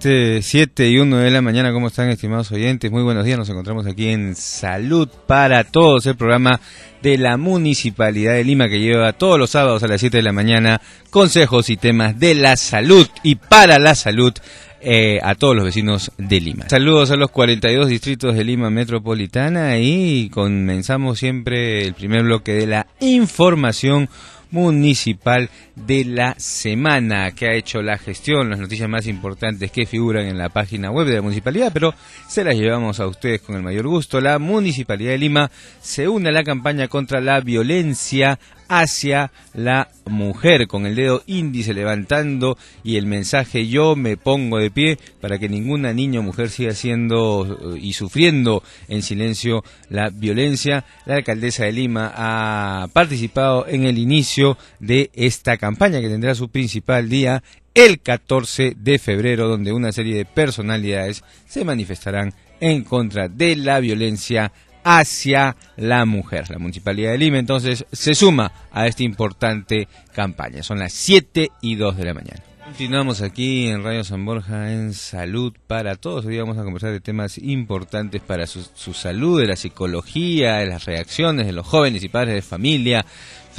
7, y 1 de la mañana, ¿cómo están estimados oyentes? Muy buenos días, nos encontramos aquí en Salud para Todos, el programa de la Municipalidad de Lima que lleva todos los sábados a las 7 de la mañana consejos y temas de la salud y para la salud eh, a todos los vecinos de Lima. Saludos a los 42 distritos de Lima Metropolitana y comenzamos siempre el primer bloque de la información municipal de la semana que ha hecho la gestión, las noticias más importantes que figuran en la página web de la municipalidad, pero se las llevamos a ustedes con el mayor gusto. La municipalidad de Lima se une a la campaña contra la violencia hacia la mujer, con el dedo índice levantando y el mensaje yo me pongo de pie para que ninguna niña o mujer siga siendo eh, y sufriendo en silencio la violencia. La alcaldesa de Lima ha participado en el inicio de esta campaña que tendrá su principal día el 14 de febrero, donde una serie de personalidades se manifestarán en contra de la violencia hacia la mujer. La Municipalidad de Lima entonces se suma a esta importante campaña. Son las 7 y 2 de la mañana. Continuamos aquí en Radio San Borja en Salud para Todos. Hoy vamos a conversar de temas importantes para su salud, de la psicología, de las reacciones de los jóvenes y padres de familia,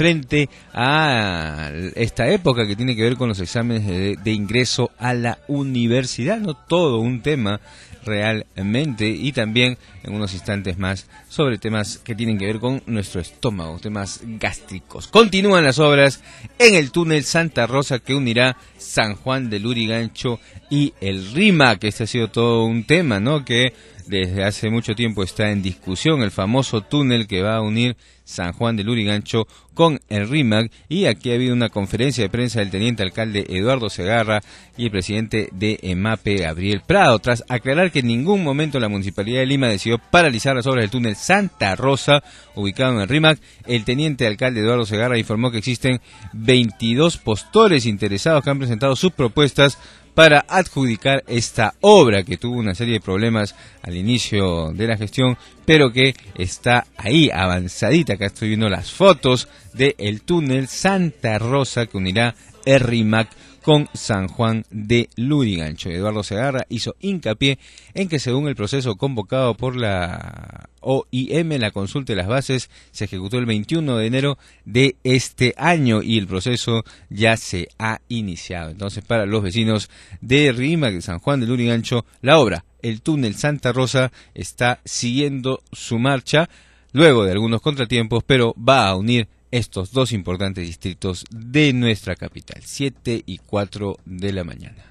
frente a esta época que tiene que ver con los exámenes de, ingreso a la universidad, no todo un tema realmente y también en unos instantes más sobre temas que tienen que ver con nuestro estómago, temas gástricos. Continúan las obras en el túnel Santa Rosa que unirá San Juan de Lurigancho y el Rima, que este ha sido todo un tema, ¿no? Que desde hace mucho tiempo está en discusión el famoso túnel que va a unir San Juan del Lurigancho con el RIMAC y aquí ha habido una conferencia de prensa del teniente alcalde Eduardo Segarra y el presidente de EMAPE Gabriel Prado tras aclarar que en ningún momento la Municipalidad de Lima decidió paralizar las obras del túnel Santa Rosa ubicado en el RIMAC. El teniente alcalde Eduardo Segarra informó que existen 22 postores interesados que han presentado sus propuestas para adjudicar esta obra que tuvo una serie de problemas al inicio de la gestión, pero que está ahí avanzadita. Acá estoy viendo las fotos del túnel Santa Rosa que unirá RIMAC con San Juan de Lurigancho. Eduardo Segarra hizo hincapié en que según el proceso convocado por la OIM, la consulta de las bases se ejecutó el 21 de enero de este año y el proceso ya se ha iniciado. Entonces, para los vecinos de Rima, de San Juan de Lurigancho, la obra, el túnel Santa Rosa, está siguiendo su marcha luego de algunos contratiempos, pero va a unir estos dos importantes distritos de nuestra capital, 7 y 4 de la mañana.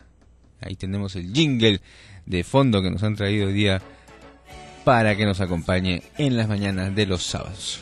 Ahí tenemos el jingle de fondo que nos han traído hoy día para que nos acompañe en las mañanas de los sábados.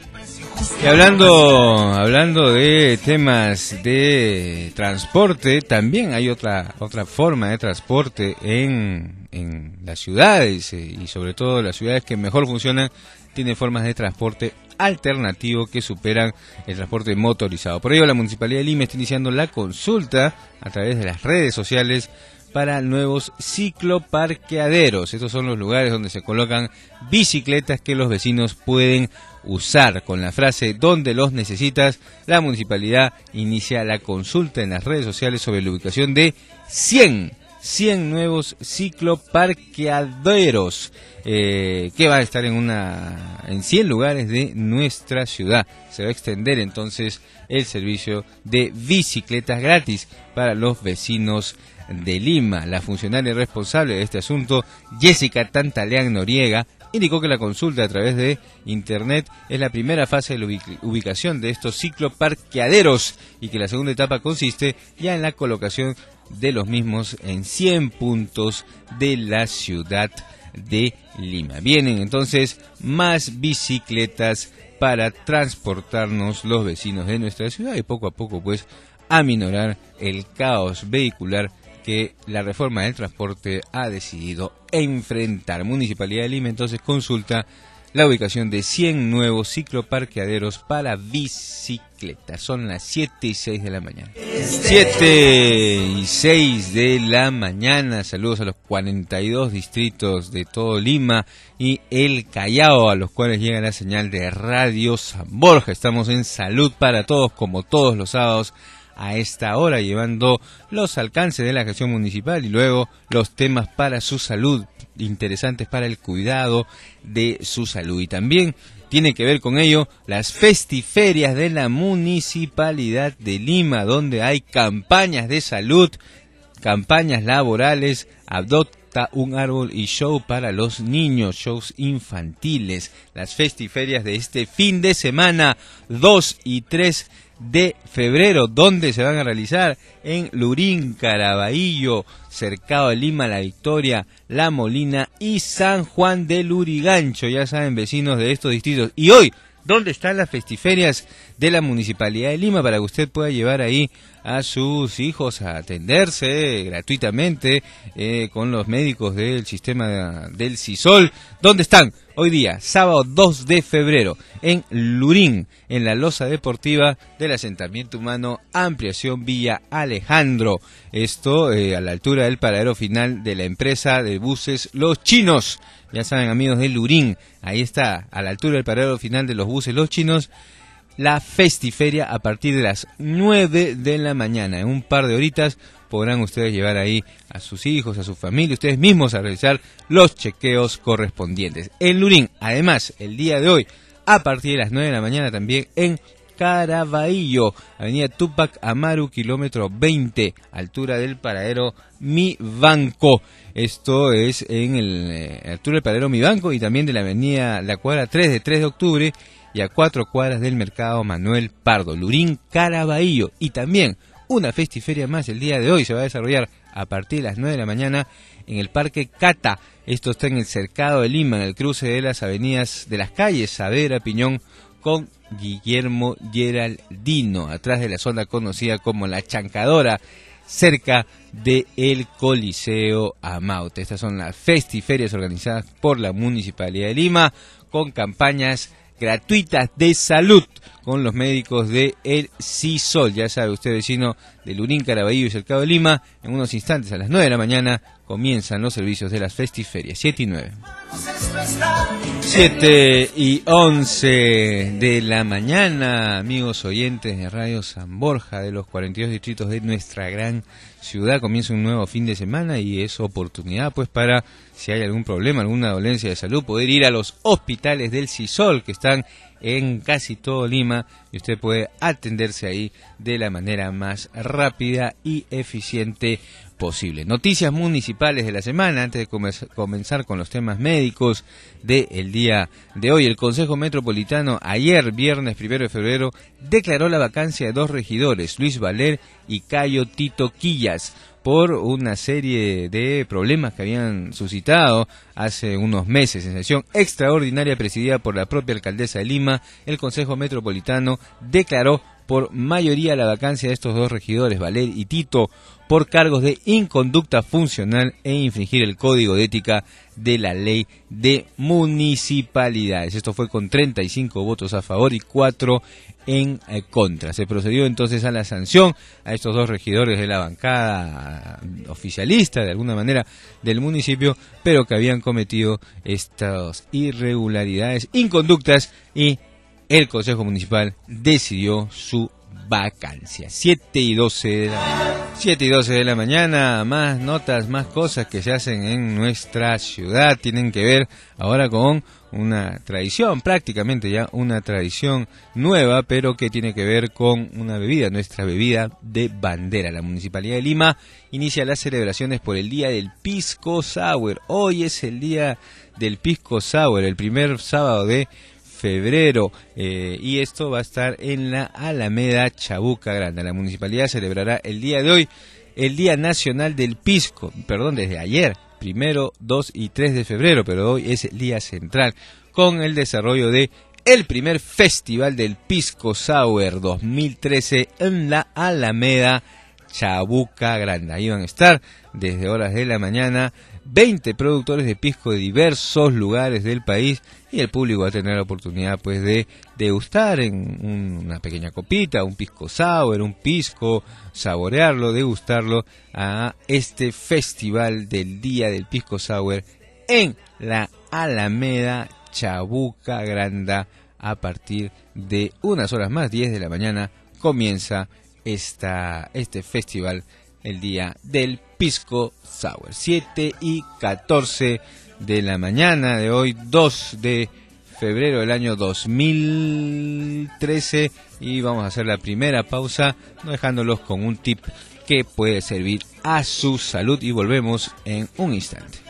Y hablando, hablando de temas de transporte, también hay otra, otra forma de transporte en, en las ciudades eh, y sobre todo las ciudades que mejor funcionan tienen formas de transporte alternativo que superan el transporte motorizado. Por ello, la Municipalidad de Lima está iniciando la consulta a través de las redes sociales para nuevos cicloparqueaderos. Estos son los lugares donde se colocan bicicletas que los vecinos pueden usar. Con la frase donde los necesitas, la municipalidad inicia la consulta en las redes sociales sobre la ubicación de 100 100 nuevos cicloparqueaderos eh, que va a estar en una en 100 lugares de nuestra ciudad. Se va a extender entonces el servicio de bicicletas gratis para los vecinos de Lima. La funcionaria responsable de este asunto, Jessica Tantalean Noriega, indicó que la consulta a través de Internet es la primera fase de la ubicación de estos cicloparqueaderos y que la segunda etapa consiste ya en la colocación de los mismos en 100 puntos de la ciudad de Lima. Vienen entonces más bicicletas para transportarnos los vecinos de nuestra ciudad y poco a poco pues aminorar el caos vehicular que la reforma del transporte ha decidido enfrentar. Municipalidad de Lima entonces consulta la ubicación de 100 nuevos cicloparqueaderos para bicicletas. Son las 7 y 6 de la mañana. 7 y 6 de la mañana. Saludos a los 42 distritos de todo Lima y el Callao, a los cuales llega la señal de Radio San Borja. Estamos en Salud para Todos, como todos los sábados a esta hora, llevando los alcances de la gestión municipal y luego los temas para su salud, interesantes para el cuidado de su salud. Y también tiene que ver con ello las festiferias de la Municipalidad de Lima, donde hay campañas de salud, campañas laborales, adopta un árbol y show para los niños, shows infantiles, las festiferias de este fin de semana 2 y 3 de febrero, donde se van a realizar en Lurín, Caraballo, Cercado de Lima, La Victoria, La Molina y San Juan del Lurigancho, ya saben, vecinos de estos distritos. Y hoy, ¿dónde están las festiferias de la Municipalidad de Lima para que usted pueda llevar ahí a sus hijos a atenderse gratuitamente eh, con los médicos del sistema del SISOL? ¿Dónde están? hoy día, sábado 2 de febrero, en Lurín, en la losa deportiva del asentamiento humano Ampliación Villa Alejandro. Esto eh, a la altura del paradero final de la empresa de buses Los Chinos. Ya saben, amigos de Lurín, ahí está, a la altura del paradero final de los buses Los Chinos la festiferia a partir de las 9 de la mañana. En un par de horitas podrán ustedes llevar ahí a sus hijos, a su familia, ustedes mismos a realizar los chequeos correspondientes. En Lurín, además, el día de hoy, a partir de las 9 de la mañana también en Caraballo, avenida Tupac Amaru, kilómetro 20, altura del paradero Mi Banco. Esto es en el eh, altura del paradero Mi Banco y también de la avenida La Cuadra 3 de 3 de octubre a cuatro cuadras del mercado Manuel Pardo, Lurín Caraballo. Y también una festiferia más el día de hoy se va a desarrollar a partir de las 9 de la mañana en el Parque Cata. Esto está en el cercado de Lima, en el cruce de las avenidas de las calles Saavedra Piñón con Guillermo Geraldino, atrás de la zona conocida como la Chancadora, cerca del el Coliseo Amaute. Estas son las festiferias organizadas por la Municipalidad de Lima con campañas gratuitas de salud con los médicos de El CISOL. Ya sabe usted, vecino de Lurín, Caraballo y Cercado de Lima, en unos instantes a las 9 de la mañana comienzan los servicios de las festiferias. 7 y 9. 7 y 11 de la mañana, amigos oyentes de Radio San Borja, de los 42 distritos de nuestra gran ciudad. Comienza un nuevo fin de semana y es oportunidad, pues, para, si hay algún problema, alguna dolencia de salud, poder ir a los hospitales del CISOL que están en casi todo Lima y usted puede atenderse ahí de la manera más rápida y eficiente posible. Noticias municipales de la semana, antes de comenzar con los temas médicos del día de hoy. El Consejo Metropolitano ayer, viernes primero de febrero, declaró la vacancia de dos regidores, Luis Valer y Cayo Tito Quillas por una serie de problemas que habían suscitado hace unos meses. En sesión extraordinaria presidida por la propia alcaldesa de Lima, el Consejo Metropolitano declaró por mayoría la vacancia de estos dos regidores, Valer y Tito, por cargos de inconducta funcional e infringir el código de ética de la ley de municipalidades. Esto fue con 35 votos a favor y 4 en eh, contra. Se procedió entonces a la sanción a estos dos regidores de la bancada mm, oficialista, de alguna manera, del municipio, pero que habían cometido estas irregularidades, inconductas y el Consejo Municipal decidió su vacancia. Siete y doce de la, y 12 de la mañana, más notas, más cosas que se hacen en nuestra ciudad tienen que ver ahora con una tradición, prácticamente ya una tradición nueva, pero que tiene que ver con una bebida, nuestra bebida de bandera. La Municipalidad de Lima inicia las celebraciones por el Día del Pisco Sour. Hoy es el Día del Pisco Sour, el primer sábado de febrero. Eh, y esto va a estar en la Alameda Chabuca Grande. La municipalidad celebrará el día de hoy el Día Nacional del Pisco, perdón, desde ayer, primero, 2 y 3 de febrero, pero hoy es el día central, con el desarrollo de el primer Festival del Pisco Sour 2013 en la Alameda Chabuca Grande. Ahí van a estar desde horas de la mañana 20 productores de pisco de diversos lugares del país y el público va a tener la oportunidad pues de degustar en una pequeña copita, un pisco sour, un pisco, saborearlo, degustarlo a este festival del Día del Pisco Sour en la Alameda Chabuca Granda a partir de unas horas más, 10 de la mañana, comienza esta, este festival, el Día del Pisco Sour. 7 y 14 de la mañana de hoy, 2 de febrero del año 2013. Y vamos a hacer la primera pausa, dejándolos con un tip que puede servir a su salud. Y volvemos en un instante.